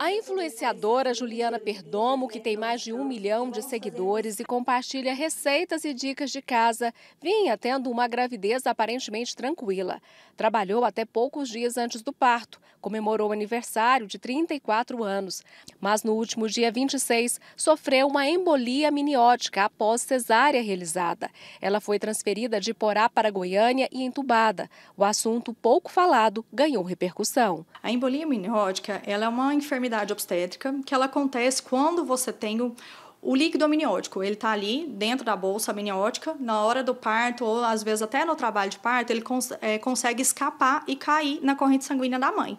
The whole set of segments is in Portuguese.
A influenciadora Juliana Perdomo, que tem mais de um milhão de seguidores e compartilha receitas e dicas de casa, vinha tendo uma gravidez aparentemente tranquila. Trabalhou até poucos dias antes do parto, comemorou o aniversário de 34 anos, mas no último dia 26 sofreu uma embolia miniótica após cesárea realizada. Ela foi transferida de Porá para Goiânia e entubada. O assunto pouco falado ganhou repercussão. A embolia miniótica ela é uma enfermidade enfermidade obstétrica, que ela acontece quando você tem o, o líquido amniótico. Ele está ali dentro da bolsa amniótica, na hora do parto, ou às vezes até no trabalho de parto, ele cons é, consegue escapar e cair na corrente sanguínea da mãe.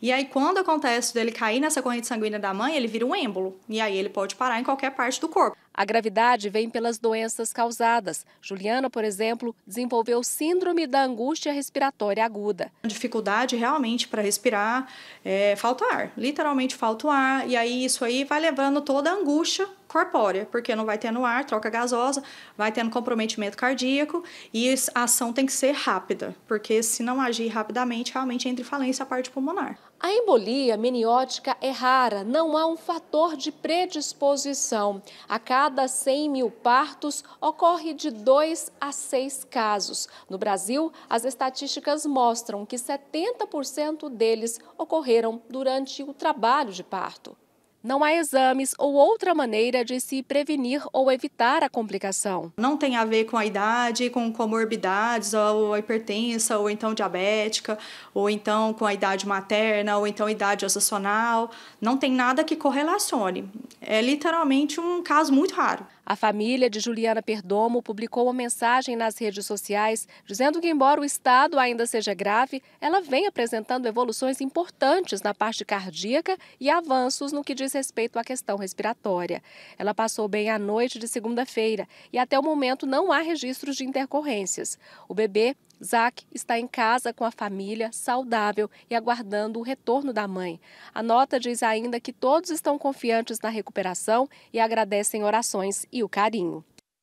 E aí, quando acontece dele cair nessa corrente sanguínea da mãe, ele vira um êmbolo. E aí, ele pode parar em qualquer parte do corpo. A gravidade vem pelas doenças causadas. Juliana, por exemplo, desenvolveu síndrome da angústia respiratória aguda. Dificuldade realmente para respirar, é, falta ar, literalmente falta ar, e aí isso aí vai levando toda a angústia corpórea, porque não vai tendo ar, troca gasosa, vai tendo comprometimento cardíaco e a ação tem que ser rápida, porque se não agir rapidamente, realmente entra em falência a parte pulmonar. A embolia meniótica é rara, não há um fator de predisposição. A cada cada 100 mil partos, ocorre de 2 a 6 casos. No Brasil, as estatísticas mostram que 70% deles ocorreram durante o trabalho de parto não há exames ou outra maneira de se prevenir ou evitar a complicação. Não tem a ver com a idade, com comorbidades, ou hipertensa, ou então diabética, ou então com a idade materna, ou então idade gestacional. Não tem nada que correlacione. É literalmente um caso muito raro. A família de Juliana Perdomo publicou uma mensagem nas redes sociais dizendo que, embora o estado ainda seja grave, ela vem apresentando evoluções importantes na parte cardíaca e avanços no que diz respeito à questão respiratória. Ela passou bem a noite de segunda-feira e, até o momento, não há registros de intercorrências. O bebê Zac está em casa com a família, saudável e aguardando o retorno da mãe. A nota diz ainda que todos estão confiantes na recuperação e agradecem orações e o carinho.